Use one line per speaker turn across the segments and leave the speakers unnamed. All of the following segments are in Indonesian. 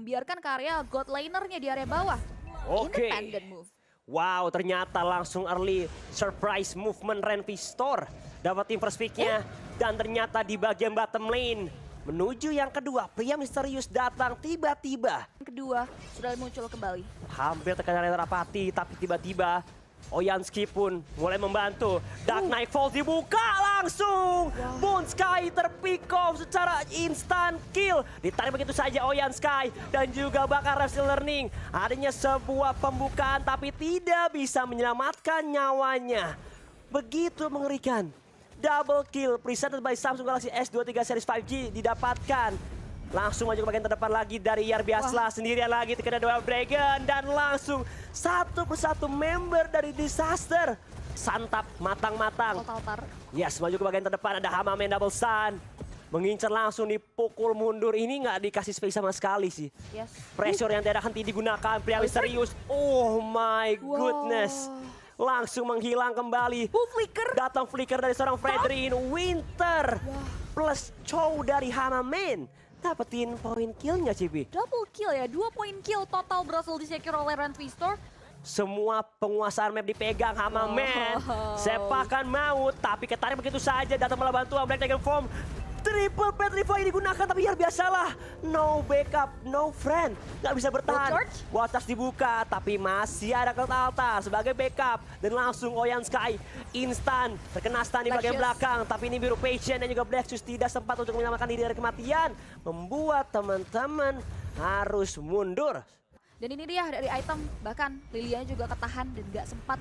Membiarkan karya God lanernya di area bawah.
Oke. Okay. Independent move. Wow, ternyata langsung early surprise movement Renvi Store. Dapat first pick-nya. Eh? Dan ternyata di bagian bottom lane. Menuju yang kedua, pria misterius datang tiba-tiba.
Kedua, sudah muncul kembali.
Hampir terkena apati tapi tiba-tiba Oyanski pun mulai membantu. Dark Knight Falls dibuka langsung. Moon Sky terpick secara instant kill. Ditarik begitu saja Oyan Sky dan juga bakar Rapsil Learning. Adanya sebuah pembukaan tapi tidak bisa menyelamatkan nyawanya. Begitu mengerikan. Double kill presented by Samsung Galaxy S23 Series 5G didapatkan Langsung maju ke bagian terdepan lagi dari Yar Biasla. Wah. Sendirian lagi terkena dua Dragon. Dan langsung satu persatu member dari Disaster. Santap matang-matang. Yes, maju ke bagian terdepan ada Hamamen Double Sun. Mengincar langsung dipukul mundur. Ini nggak dikasih space sama sekali sih. Yes. Pressure yang tidak henti digunakan. Pria serius. Oh my wow. goodness langsung menghilang kembali. Uh, flicker. Datang flicker dari seorang Fredrin Winter. Wow. Plus Chow dari Hamamen dapetin poin kill nggak Cibi? Double kill ya, dua poin kill total berhasil disekir oleh Twister. Semua penguasaan map dipegang sama oh. Man. Sepakan maut, tapi ketarik begitu saja datang melawan bantuan Black Dragon Form. Triple Petrify digunakan tapi biar ya biasalah. No backup, no friend. Nggak bisa bertahan. Watas dibuka tapi masih ada Cloud Altar sebagai backup. Dan langsung Oyan Sky instan. Terkena stun di bagian belakang. Tapi ini biru Patient dan juga Shoes tidak sempat untuk menyelamatkan diri dari kematian. Membuat teman-teman harus mundur.
Dan ini dia dari item bahkan Lilia juga ketahan dan nggak sempat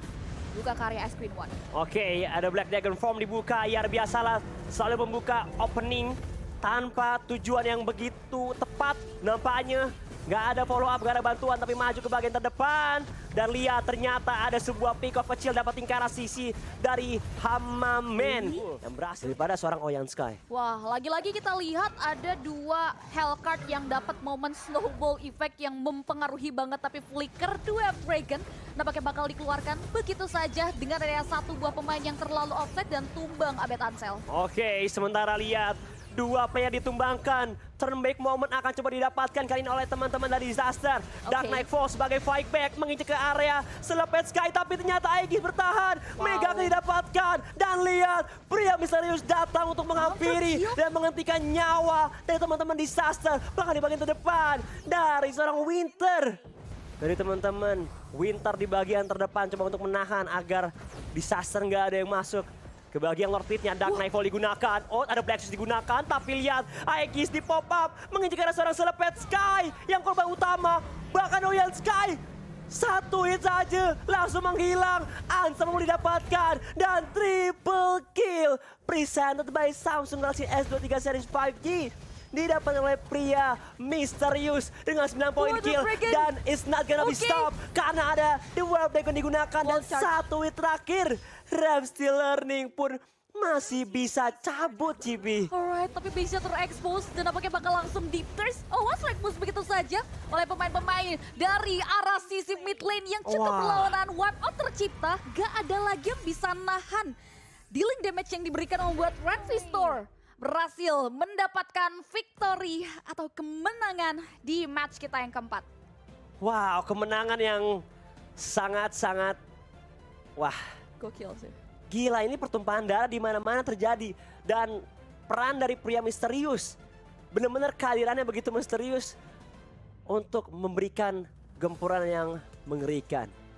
buka karya S Queen One.
Oke, ada Black Dragon Form dibuka, ya biasalah selalu membuka opening tanpa tujuan yang begitu tepat nampaknya Nggak ada follow up, gak ada bantuan, tapi maju ke bagian terdepan. Dan lihat ternyata ada sebuah pick off kecil dapat tingkara sisi dari Hamamen yang berhasil daripada seorang Oyan Sky.
Wah, lagi-lagi kita lihat ada dua Hellcard yang dapat momen snowball effect yang mempengaruhi banget tapi flicker dua Dragon nampaknya bakal dikeluarkan begitu saja dengan ada satu buah pemain yang terlalu offset dan tumbang Abed Ansel.
Oke, sementara lihat Dua player ditumbangkan. Turn back moment akan coba didapatkan kali ini oleh teman-teman dari Disaster. Okay. Dark Knight Force sebagai fight back menginjak ke area. Selepet Sky tapi ternyata Aegis bertahan. Wow. Mega didapatkan. Dan lihat pria misterius datang untuk menghampiri dan menghentikan nyawa dari teman-teman Disaster. Bahkan di bagian terdepan dari seorang Winter dari teman-teman. Winter di bagian terdepan coba untuk menahan agar disaster nggak ada yang masuk. Kebahagiaan Lord Pitnya, Dark Knight Volley digunakan. Oh, ada Black Shoes digunakan, tapi lihat Aegis di pop-up. Menginjak ada seorang selepet Sky yang korban utama. Bahkan Royal Sky satu hit saja langsung menghilang. Ansem mau didapatkan dan triple kill. Presented by Samsung Galaxy S23 Series 5G didapat oleh pria misterius dengan 9 poin kill dan it's not gonna okay. be stop karena ada the world dragon digunakan World dan charge. satu hit terakhir Ram still learning pun masih bisa cabut Cibi.
Alright, tapi bisa terekspos dan apakah bakal langsung deep thirst. Oh, what's like begitu saja oleh pemain-pemain dari arah sisi mid lane yang cukup wow. berlawanan wipe out tercipta. Gak ada lagi yang bisa nahan. Dealing damage yang diberikan membuat Renfistore berhasil mendapatkan victory atau kemenangan di match kita yang keempat.
Wow, kemenangan yang sangat-sangat wah. Gokil sih. Gila, ini pertumpahan darah di mana-mana terjadi dan peran dari pria misterius benar-benar kehadirannya begitu misterius untuk memberikan gempuran yang mengerikan.